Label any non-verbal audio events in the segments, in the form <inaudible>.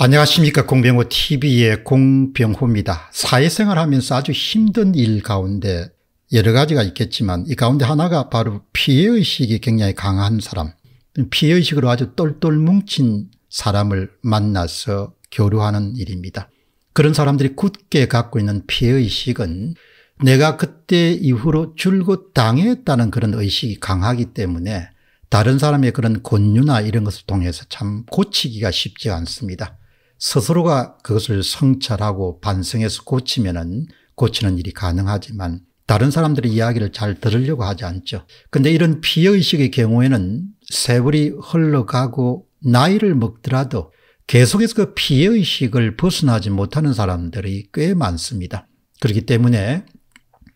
안녕하십니까 공병호TV의 공병호입니다. 사회생활 하면서 아주 힘든 일 가운데 여러 가지가 있겠지만 이 가운데 하나가 바로 피해의식이 굉장히 강한 사람 피해의식으로 아주 똘똘 뭉친 사람을 만나서 교류하는 일입니다. 그런 사람들이 굳게 갖고 있는 피해의식은 내가 그때 이후로 줄곧 당했다는 그런 의식이 강하기 때문에 다른 사람의 그런 권유나 이런 것을 통해서 참 고치기가 쉽지 않습니다. 스스로가 그것을 성찰하고 반성해서 고치면은 고치는 일이 가능하지만 다른 사람들의 이야기를 잘 들으려고 하지 않죠. 근데 이런 피의식의 경우에는 세월이 흘러가고 나이를 먹더라도 계속해서 그피의식을 벗어나지 못하는 사람들이 꽤 많습니다. 그렇기 때문에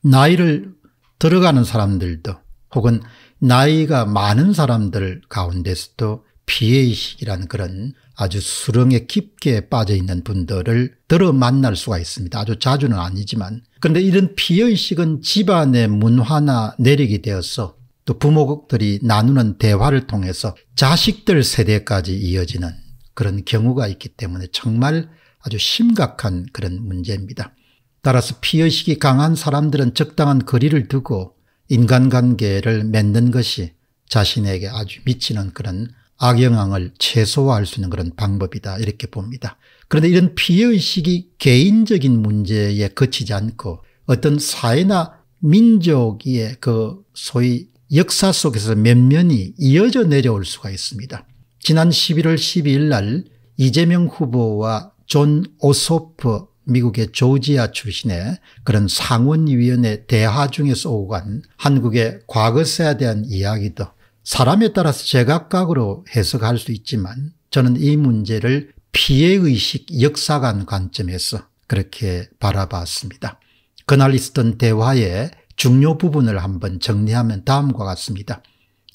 나이를 들어가는 사람들도 혹은 나이가 많은 사람들 가운데서도 b 의식이라는 그런 아주 수렁에 깊게 빠져 있는 분들을 들어 만날 수가 있습니다. 아주 자주는 아니지만. 그런데 이런 피의식은 집안의 문화나 내력이 되어서 또 부모들이 나누는 대화를 통해서 자식들 세대까지 이어지는 그런 경우가 있기 때문에 정말 아주 심각한 그런 문제입니다. 따라서 피의식이 강한 사람들은 적당한 거리를 두고 인간관계를 맺는 것이 자신에게 아주 미치는 그런 악영향을 최소화할 수 있는 그런 방법이다 이렇게 봅니다. 그런데 이런 피해의식이 개인적인 문제에 그치지 않고 어떤 사회나 민족의 그 소위 역사 속에서 면면이 이어져 내려올 수가 있습니다. 지난 11월 12일 날 이재명 후보와 존 오소프 미국의 조지아 출신의 그런 상원위원회 대화 중에서 오고 간 한국의 과거사에 대한 이야기도 사람에 따라서 제각각으로 해석할 수 있지만 저는 이 문제를 피해의식 역사관 관점에서 그렇게 바라봤습니다. 그날 있었던 대화의 중요 부분을 한번 정리하면 다음과 같습니다.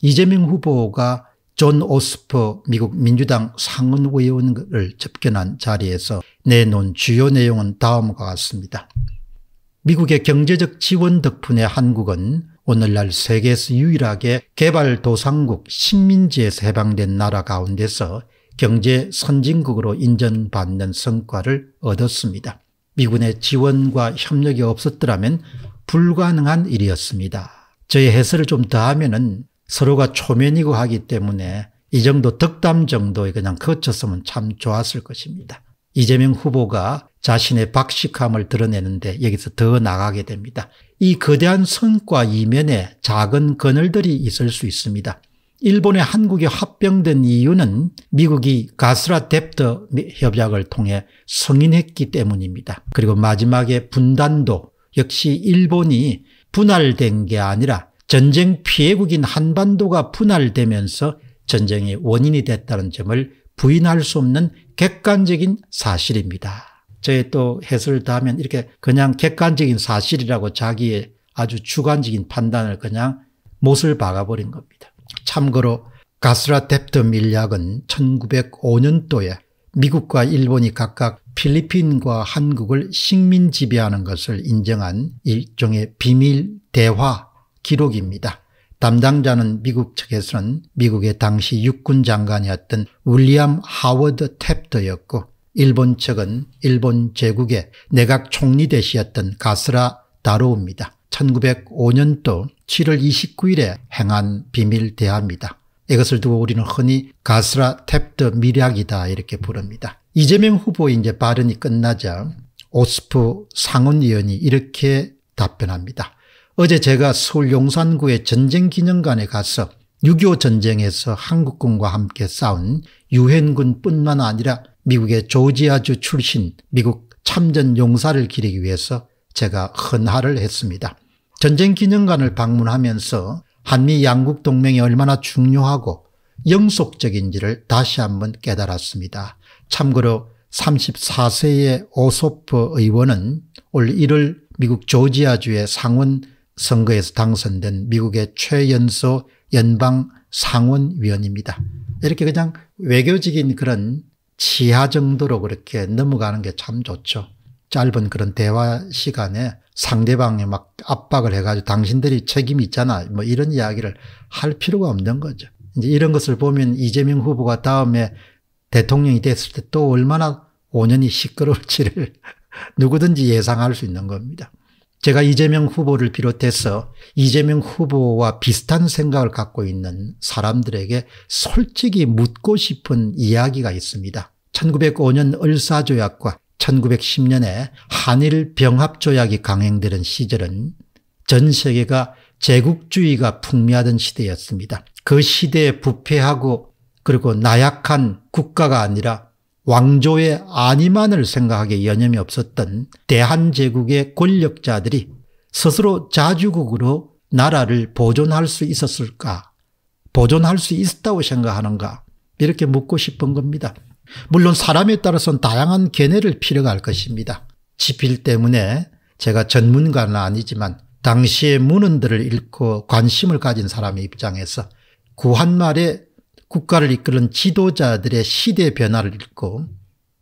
이재명 후보가 존 오스퍼 미국 민주당 상원의원을 접견한 자리에서 내놓은 주요 내용은 다음과 같습니다. 미국의 경제적 지원 덕분에 한국은 오늘날 세계에서 유일하게 개발도상국 식민지에서 해방된 나라 가운데서 경제 선진국으로 인정받는 성과를 얻었습니다. 미군의 지원과 협력이 없었더라면 불가능한 일이었습니다. 저의 해설을 좀 더하면 은 서로가 초면이고 하기 때문에 이 정도 덕담 정도에 그냥 거쳤으면 참 좋았을 것입니다. 이재명 후보가 자신의 박식함을 드러내는데 여기서 더 나가게 됩니다. 이 거대한 성과 이면에 작은 그늘들이 있을 수 있습니다. 일본의 한국이 합병된 이유는 미국이 가스라 뎁터 협약을 통해 승인했기 때문입니다. 그리고 마지막에 분단도 역시 일본이 분할된 게 아니라 전쟁 피해국인 한반도가 분할되면서 전쟁의 원인이 됐다는 점을 부인할 수 없는 객관적인 사실입니다. 저의 또 해설을 다하면 이렇게 그냥 객관적인 사실이라고 자기의 아주 주관적인 판단을 그냥 못을 박아버린 겁니다. 참고로 가스라 뎁트 밀약은 1905년도에 미국과 일본이 각각 필리핀과 한국을 식민 지배하는 것을 인정한 일종의 비밀 대화 기록입니다. 담당자는 미국 측에서는 미국의 당시 육군 장관이었던 윌리엄 하워드 탭터였고 일본 측은 일본 제국의 내각 총리 대시였던 가스라 다로우니다 1905년도 7월 29일에 행한 비밀 대화입니다. 이것을 두고 우리는 흔히 가스라 탭드 미략이다 이렇게 부릅니다. 이재명 후보의 이제 발언이 끝나자 오스프 상원의원이 이렇게 답변합니다. 어제 제가 서울 용산구의 전쟁기념관에 가서 6.25 전쟁에서 한국군과 함께 싸운 유엔군뿐만 아니라 미국의 조지아주 출신 미국 참전 용사를 기리기 위해서 제가 헌화를 했습니다. 전쟁 기념관을 방문하면서 한미 양국 동맹이 얼마나 중요하고 영속적인지를 다시 한번 깨달았습니다. 참고로 34세의 오소프 의원은 올 1월 미국 조지아주의 상원 선거에서 당선된 미국의 최연소 연방 상원위원입니다. 이렇게 그냥 외교적인 그런 지하 정도로 그렇게 넘어가는 게 참 좋죠. 짧은 그런 대화 시간에 상대방이 막 압박을 해가지고 당신들이 책임이 있잖아. 뭐 이런 이야기를 할 필요가 없는 거죠. 이제 이런 것을 보면 이재명 후보가 다음에 대통령이 됐을 때 또 얼마나 5년이 시끄러울지를 <laughs> 누구든지 예상할 수 있는 겁니다. 제가 이재명 후보를 비롯해서 이재명 후보와 비슷한 생각을 갖고 있는 사람들에게 솔직히 묻고 싶은 이야기가 있습니다. 1905년 을사조약과 1910년에 한일 병합조약이 강행되는 시절은 전 세계가 제국주의가 풍미하던 시대였습니다. 그 시대에 부패하고 그리고 나약한 국가가 아니라 왕조의 안위만을 생각하기에 여념이 없었던 대한제국의 권력자들이 스스로 자주국으로 나라를 보존할 수 있었을까 보존할 수 있었다고 생각하는가 이렇게 묻고 싶은 겁니다. 물론 사람에 따라서는 다양한 견해를 필요가 할 것입니다. 지필 때문에 제가 전문가는 아니지만 당시의 문헌들을 읽고 관심을 가진 사람의 입장에서 구한말의 국가를 이끄는 지도자들의 시대 변화를 읽고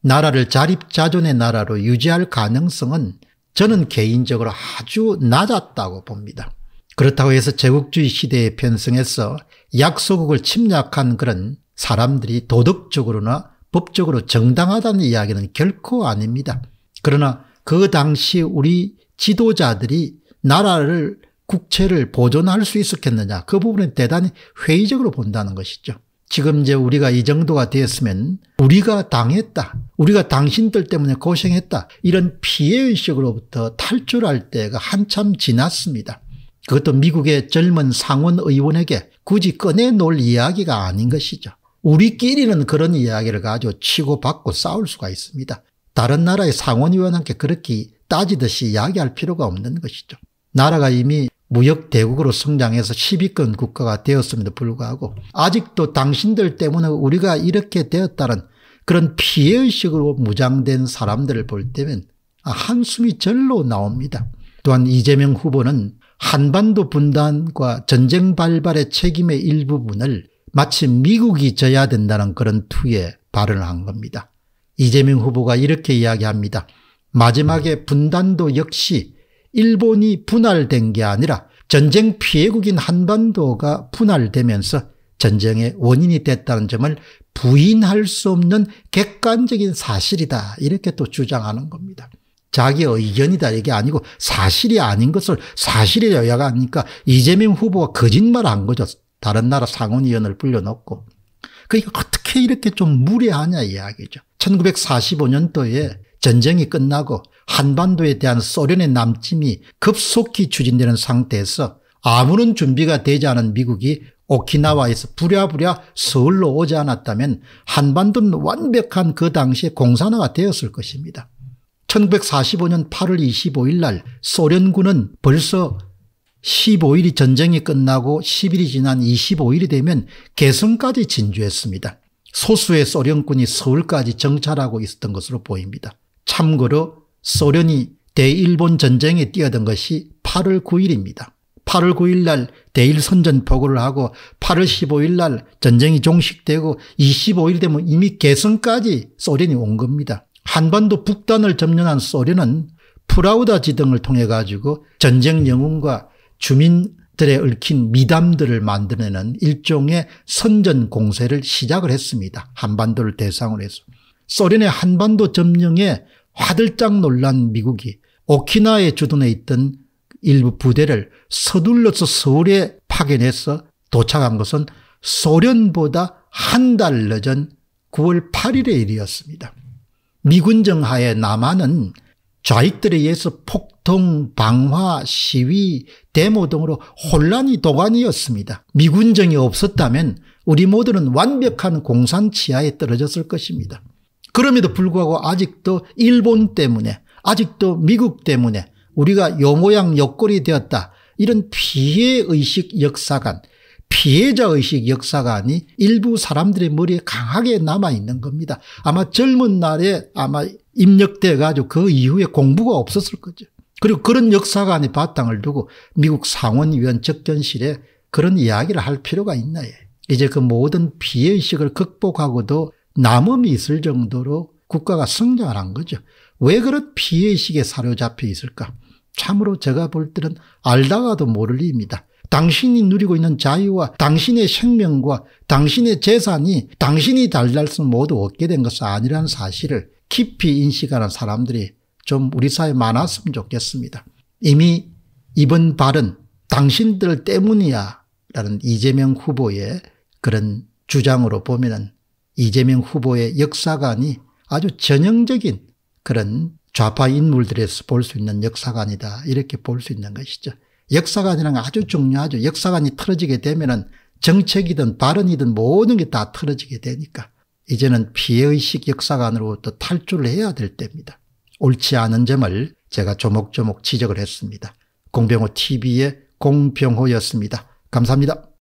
나라를 자립자존의 나라로 유지할 가능성은 저는 개인적으로 아주 낮았다고 봅니다. 그렇다고 해서 제국주의 시대에 편승해서 약소국을 침략한 그런 사람들이 도덕적으로나 법적으로 정당하다는 이야기는 결코 아닙니다. 그러나 그 당시 우리 지도자들이 나라를 국채를 보존할 수 있었겠느냐 그 부분은 대단히 회의적으로 본다는 것이죠. 지금 이제 우리가 이 정도가 되었으면 우리가 당했다. 우리가 당신들 때문에 고생했다. 이런 피해의식으로부터 탈출할 때가 한참 지났습니다. 그것도 미국의 젊은 상원 의원에게 굳이 꺼내놓을 이야기가 아닌 것이죠. 우리끼리는 그런 이야기를 가지고 치고받고 싸울 수가 있습니다. 다른 나라의 상원의원한테 그렇게 따지듯이 이야기할 필요가 없는 것이죠. 나라가 이미 무역 대국으로 성장해서 10위권 국가가 되었음에도 불구하고 아직도 당신들 때문에 우리가 이렇게 되었다는 그런 피해의식으로 무장된 사람들을 볼 때면 아, 한숨이 절로 나옵니다. 또한 이재명 후보는 한반도 분단과 전쟁 발발의 책임의 일부분을 마치 미국이 져야 된다는 그런 투에 발언을 한 겁니다. 이재명 후보가 이렇게 이야기합니다. 마지막에 분단도 역시 일본이 분할된 게 아니라 전쟁 피해국인 한반도가 분할되면서 전쟁의 원인이 됐다는 점을 부인할 수 없는 객관적인 사실이다 이렇게 또 주장하는 겁니다. 자기 의견이다 이게 아니고 사실이 아닌 것을 사실이여야가 아니까 이재명 후보가 거짓말한 거죠. 다른 나라 상원의원을 불려놓고. 그러니까 어떻게 이렇게 좀 무례하냐 이야기죠. 1945년도에 전쟁이 끝나고 한반도에 대한 소련의 남침이 급속히 추진되는 상태에서 아무런 준비가 되지 않은 미국이 오키나와에서 부랴부랴 서울로 오지 않았다면 한반도는 완벽한 그당시에 공산화가 되었을 것입니다. 1945년 8월 25일 날 소련군은 벌써 15일이 전쟁이 끝나고 10일이 지난 25일이 되면 개성까지 진주했습니다. 소수의 소련군이 서울까지 정찰하고 있었던 것으로 보입니다. 참고로 소련이 대일본 전쟁에 뛰어든 것이 8월 9일입니다. 8월 9일 날 대일 선전포고를 하고 8월 15일 날 전쟁이 종식되고 25일 되면 이미 개성까지 소련이 온 겁니다. 한반도 북단을 점령한 소련은 프라우다 지등을 통해 가지고 전쟁 영웅과 주민들의 얽힌 미담들을 만들어내는 일종의 선전 공세를 시작을 했습니다. 한반도를 대상으로 해서. 소련의 한반도 점령에 화들짝 놀란 미국이 오키나에 와 주둔해 있던 일부 부대를 서둘러서 서울에 파견해서 도착한 것은 소련보다 한 달 늦은 9월 8일의 일이었습니다. 미군정 하에 남한은 좌익들에 의해서 폭동, 방화, 시위, 데모 등으로 혼란이 도가니었습니다 미군정이 없었다면 우리 모두는 완벽한 공산치하에 떨어졌을 것입니다. 그럼에도 불구하고 아직도 일본 때문에 아직도 미국 때문에 우리가 요 모양 요꼴이 되었다. 이런 피해의식 역사관 피해자의식 역사관이 일부 사람들의 머리에 강하게 남아있는 겁니다. 아마 젊은 날에 아마 입력돼가지고 그 이후에 공부가 없었을 거죠. 그리고 그런 역사관의 바탕을 두고 미국 상원위원 적견실에 그런 이야기를 할 필요가 있나요? 이제 그 모든 피해의식을 극복하고도 남음이 있을 정도로 국가가 성장을 한 거죠. 왜 그런 피해식에 사로잡혀 있을까? 참으로 제가 볼 때는 알다가도 모를 일입니다. 당신이 누리고 있는 자유와 당신의 생명과 당신의 재산이 당신이 달달순 모두 얻게 된 것은 아니라는 사실을 깊이 인식하는 사람들이 좀 우리 사회에 많았으면 좋겠습니다. 이미 이번 발언 당신들 때문이야 라는 이재명 후보의 그런 주장으로 보면 이재명 후보의 역사관이 아주 전형적인 그런 좌파 인물들에서 볼 수 있는 역사관이다 이렇게 볼 수 있는 것이죠. 역사관이란 아주 중요하죠. 역사관이 틀어지게 되면은 정책이든 발언이든 모든 게 다 틀어지게 되니까 이제는 피해의식 역사관으로부터 탈출을 해야 될 때입니다. 옳지 않은 점을 제가 조목조목 지적을 했습니다. 공병호 TV의 공병호였습니다. 감사합니다.